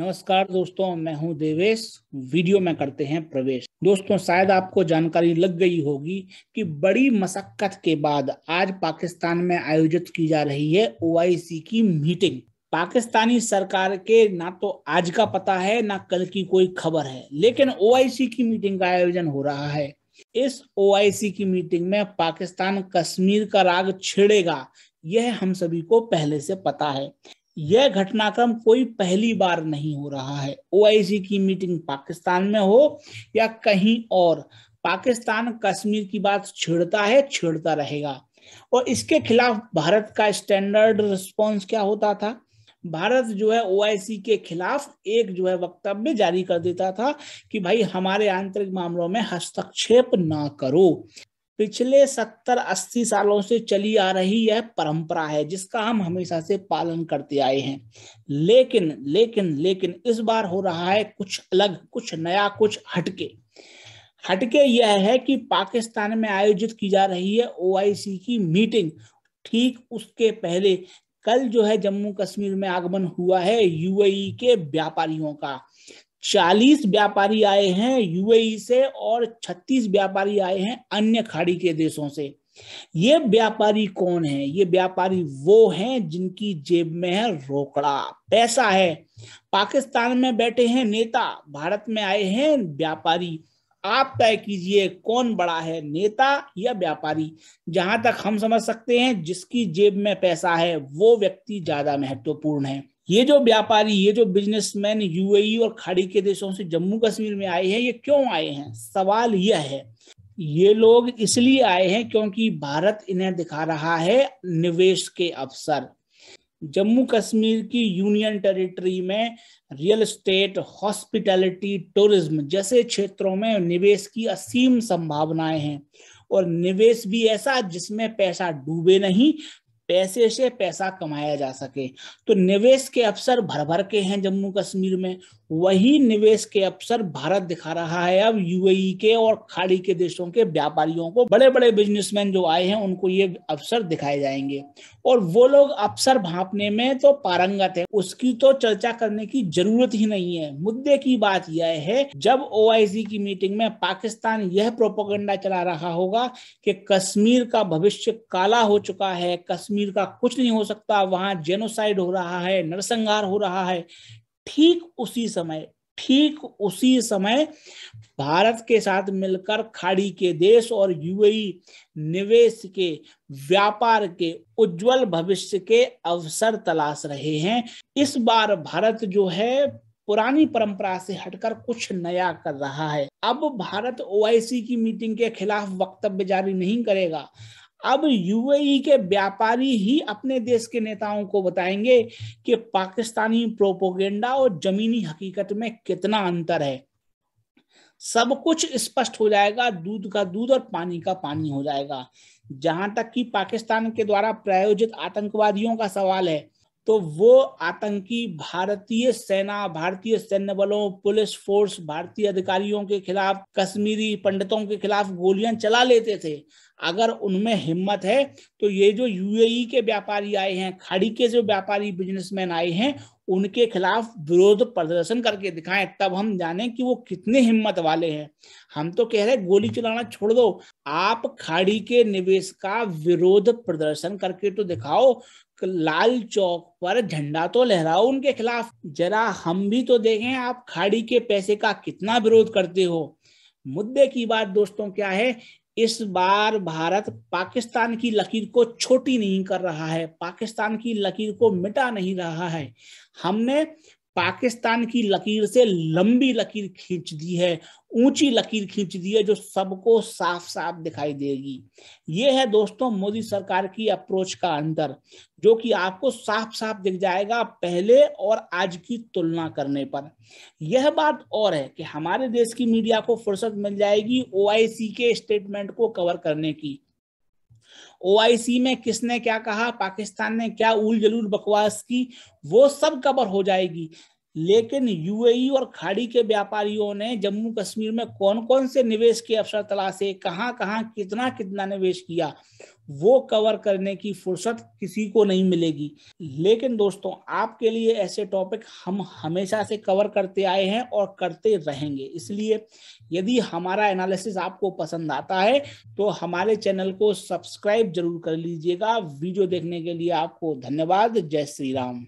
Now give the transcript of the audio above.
नमस्कार दोस्तों मैं हूं देवेश वीडियो में करते हैं प्रवेश दोस्तों शायद आपको जानकारी लग गई होगी कि बड़ी मशक्कत के बाद आज पाकिस्तान में आयोजित की जा रही है ओ की मीटिंग पाकिस्तानी सरकार के ना तो आज का पता है ना कल की कोई खबर है लेकिन ओ की मीटिंग का आयोजन हो रहा है इस ओ की मीटिंग में पाकिस्तान कश्मीर का राग छेड़ेगा यह हम सभी को पहले से पता है यह घटनाक्रम कोई पहली बार नहीं हो रहा है ओआईसी की मीटिंग पाकिस्तान में हो या कहीं और पाकिस्तान कश्मीर की बात छेड़ता है छेड़ता रहेगा और इसके खिलाफ भारत का स्टैंडर्ड रिस्पॉन्स क्या होता था भारत जो है ओआईसी के खिलाफ एक जो है वक्तव्य जारी कर देता था कि भाई हमारे आंतरिक मामलों में हस्तक्षेप ना करो पिछले सत्तर अस्सी सालों से चली आ रही यह परंपरा है जिसका हम हमेशा से पालन करते आए हैं लेकिन लेकिन लेकिन इस बार हो रहा है कुछ अलग कुछ नया कुछ हटके हटके यह है कि पाकिस्तान में आयोजित की जा रही है ओआईसी की मीटिंग ठीक उसके पहले कल जो है जम्मू कश्मीर में आगमन हुआ है यूएई e के व्यापारियों का चालीस व्यापारी आए हैं यूएई से और छत्तीस व्यापारी आए हैं अन्य खाड़ी के देशों से ये व्यापारी कौन है ये व्यापारी वो हैं जिनकी जेब में है रोकड़ा पैसा है पाकिस्तान में बैठे हैं नेता भारत में आए हैं व्यापारी आप तय कीजिए कौन बड़ा है नेता या व्यापारी जहां तक हम समझ सकते हैं जिसकी जेब में पैसा है वो व्यक्ति ज्यादा महत्वपूर्ण है ये जो व्यापारी ये जो बिजनेसमैन यूएई e और खाड़ी के देशों से जम्मू कश्मीर में आए हैं ये क्यों आए हैं सवाल यह है ये लोग इसलिए आए हैं क्योंकि भारत इन्हें दिखा रहा है निवेश के अवसर जम्मू कश्मीर की यूनियन टेरिटरी में रियल एस्टेट हॉस्पिटैलिटी टूरिज्म जैसे क्षेत्रों में निवेश की असीम संभावनाएं हैं और निवेश भी ऐसा जिसमें पैसा डूबे नहीं पैसे से पैसा कमाया जा सके तो निवेश के अवसर भर भर के हैं जम्मू कश्मीर में वही निवेश के अवसर भारत दिखा रहा है अब यूएई के और खाड़ी के देशों के व्यापारियों को बड़े बड़े बिजनेसमैन जो आए हैं उनको ये अवसर दिखाए जाएंगे और वो लोग अवसर भापने में तो पारंगत है उसकी तो चर्चा करने की जरूरत ही नहीं है मुद्दे की बात यह है जब ओ की मीटिंग में पाकिस्तान यह प्रोपोगंडा चला रहा होगा कि कश्मीर का भविष्य काला हो चुका है कश्मीर कश्मीर का कुछ नहीं हो सकता वहां जेनोसाइड हो रहा है नरसंहार हो रहा है ठीक उसी समय ठीक उसी समय भारत के साथ मिलकर खाड़ी के देश और यूएई निवेश के व्यापार के उज्जवल भविष्य के अवसर तलाश रहे हैं इस बार भारत जो है पुरानी परंपरा से हटकर कुछ नया कर रहा है अब भारत ओआईसी की मीटिंग के खिलाफ वक्तव्य जारी नहीं करेगा अब यूएई e के व्यापारी ही अपने देश के नेताओं को बताएंगे कि पाकिस्तानी प्रोपोगेंडा और जमीनी हकीकत में कितना अंतर है सब कुछ स्पष्ट हो जाएगा दूध का दूध और पानी का पानी हो जाएगा जहां तक कि पाकिस्तान के द्वारा प्रायोजित आतंकवादियों का सवाल है तो वो आतंकी भारतीय सेना भारतीय सैन्य बलों पुलिस फोर्स भारतीय अधिकारियों के खिलाफ कश्मीरी पंडितों के खिलाफ गोलियां चला लेते थे अगर उनमें हिम्मत है तो ये जो यूएई e के व्यापारी आए हैं खाड़ी के जो व्यापारी बिजनेसमैन आए हैं उनके खिलाफ विरोध प्रदर्शन करके दिखाएं तब हम जाने कि वो कितने हिम्मत वाले हैं हम तो कह रहे गोली चलाना छोड़ दो आप खाड़ी के निवेश का विरोध प्रदर्शन करके तो दिखाओ लाल चौक पर झंडा तो लहराओ उनके खिलाफ जरा हम भी तो देखें आप खाड़ी के पैसे का कितना विरोध करते हो मुद्दे की बात दोस्तों क्या है इस बार भारत पाकिस्तान की लकीर को छोटी नहीं कर रहा है पाकिस्तान की लकीर को मिटा नहीं रहा है हमने पाकिस्तान की लकीर से लंबी लकीर खींच दी है ऊंची लकीर खींच दी है जो सबको साफ साफ दिखाई देगी ये है दोस्तों मोदी सरकार की अप्रोच का अंतर जो कि आपको साफ साफ दिख जाएगा पहले और आज की तुलना करने पर यह बात और है कि हमारे देश की मीडिया को फुर्सत मिल जाएगी ओआईसी के स्टेटमेंट को कवर करने की ओआईसी में किसने क्या कहा पाकिस्तान ने क्या उल जलूल बकवास की वो सब कवर हो जाएगी लेकिन यूएई और खाड़ी के व्यापारियों ने जम्मू कश्मीर में कौन कौन से निवेश के अवसर तलाशे कहाँ कहाँ कितना कितना निवेश किया वो कवर करने की फुर्सत किसी को नहीं मिलेगी लेकिन दोस्तों आपके लिए ऐसे टॉपिक हम हमेशा से कवर करते आए हैं और करते रहेंगे इसलिए यदि हमारा एनालिसिस आपको पसंद आता है तो हमारे चैनल को सब्सक्राइब जरूर कर लीजिएगा वीडियो देखने के लिए आपको धन्यवाद जय श्री राम